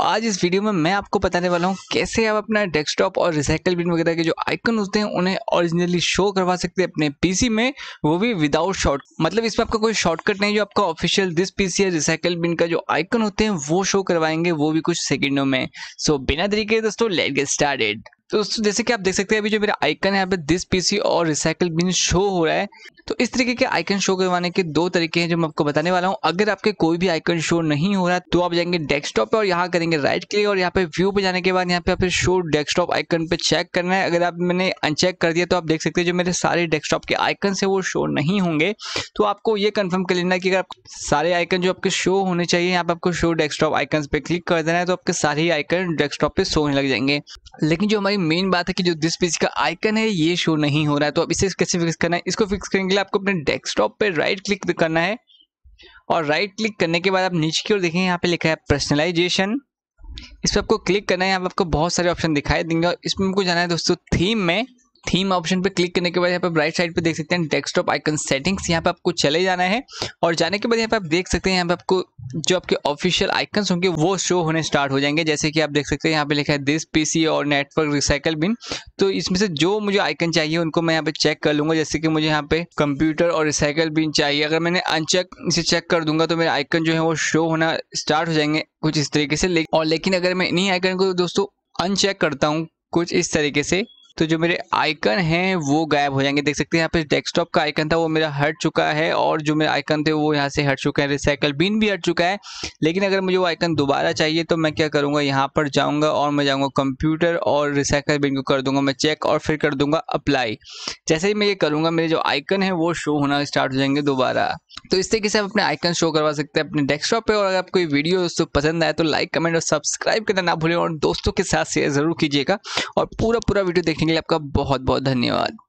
आज इस वीडियो में मैं आपको बताने वाला हूँ कैसे आप अपना डेस्कटॉप और रिसाइकल बिन वगैरह के जो आइकन होते हैं उन्हें ओरिजिनली शो करवा सकते हैं अपने पीसी में वो भी विदाउट शॉर्ट मतलब इसमें आपका कोई शॉर्टकट नहीं जो आपका ऑफिशियल दिस पीसी या रिसाइकल बिन का जो आइकन होते हैं वो शो करवाएंगे वो भी कुछ सेकेंडों में सो बिना तरीके दोस्तों लेट गेट स्टार्टेड तो दोस्तों जैसे कि आप देख सकते हैं अभी जो मेरा आइकन है यहाँ पे दिस पीसी और रिसाइकल बिन शो हो रहा है तो इस तरीके के आइकन शो करवाने के दो तरीके हैं जो मैं आपको बताने वाला हूँ अगर आपके कोई भी आइकन शो नहीं हो रहा है तो आप जाएंगे डेस्कटॉप पे और यहाँ करेंगे राइट क्लिक और यहाँ पे व्यू पे जाने के बाद यहाँ पे आप शो डेस्कटॉप आइकन पे चेक करना है अगर आप मैंने अनचेक कर दिया तो आप देख सकते हैं जो मेरे सारे डेस्कटॉप के आइकन है वो शो नहीं होंगे तो आपको ये कन्फर्म कर लेना है कि अगर आप सारे आइकन जो आपके शो होने चाहिए यहाँ पे आपको शो डेस्कटॉप आइकन पे क्लिक कर देना है तो आपके सारे आइकन डेस्कटॉप पे शो होने लग जाएंगे लेकिन जो हमारी भाई मेन बात है कि जो दिस पीज का आइकन है ये शो नहीं हो रहा है तो अब इसे कैसे फिक्स करना है इसको फिक्स करने के लिए आपको अपने डेस्कटॉप पे राइट क्लिक करना है और राइट क्लिक करने के बाद आप नीचे की ओर देखेंगे यहाँ पे लिखा है पर्सनलाइजेशन इस पर आपको क्लिक करना है यहाँ पर आपको बहुत सारे ऑप्शन दिखाई देंगे और इसमें हमको जाना है दोस्तों थीम में थीम ऑप्शन पर क्लिक करने के बाद यहाँ पर राइट साइड पर देख सकते हैं डेस्कटॉप आइकन सेटिंग्स यहाँ पर आपको चले जाना है और जाने के बाद यहाँ पर आप देख सकते हैं यहाँ पर आपको जो आपके ऑफिशियल आइकन्स होंगे वो शो होने स्टार्ट हो जाएंगे जैसे कि आप देख सकते हैं यहाँ पे लिखा है दिस पीसी और नेटवर्क रिसाइकल बिन तो इसमें से जो मुझे आइकन चाहिए उनको मैं यहाँ पे चेक कर लूंगा जैसे कि मुझे यहाँ पे कंप्यूटर और रिसाइकल बिन चाहिए अगर मैंने अनचेक इसे चेक कर दूंगा तो मेरे आइकन जो है वो शो होना स्टार्ट हो जाएंगे कुछ इस तरीके से ले, और लेकिन अगर मैं इन्हीं आइकन को दोस्तों अनचेक करता हूँ कुछ इस तरीके से तो जो मेरे आइकन हैं वो गायब हो जाएंगे देख सकते हैं यहाँ पे डेस्कटॉप का आइकन था वो मेरा हट चुका है और जो मेरे आइकन थे वो यहाँ से हट चुके हैं रिसाइकल बिन भी हट चुका है लेकिन अगर मुझे वो आइकन दोबारा चाहिए तो मैं क्या करूँगा यहाँ पर जाऊँगा और मैं जाऊँगा कंप्यूटर और रिसाइकल बिन को कर दूंगा मैं चेक और फिर कर दूंगा अप्लाई जैसे ही मैं ये करूँगा मेरे जो आइकन है वो शो होना स्टार्ट हो जाएंगे दोबारा तो इस तरीके से आप अपने आइकन शो करवा सकते हैं अपने डेस्कटॉप पे और अगर आपको वीडियो दोस्तों पसंद आए तो लाइक कमेंट और सब्सक्राइब करना ना भूलें और दोस्तों के साथ शेयर ज़रूर कीजिएगा और पूरा पूरा वीडियो देखने के लिए आपका बहुत बहुत धन्यवाद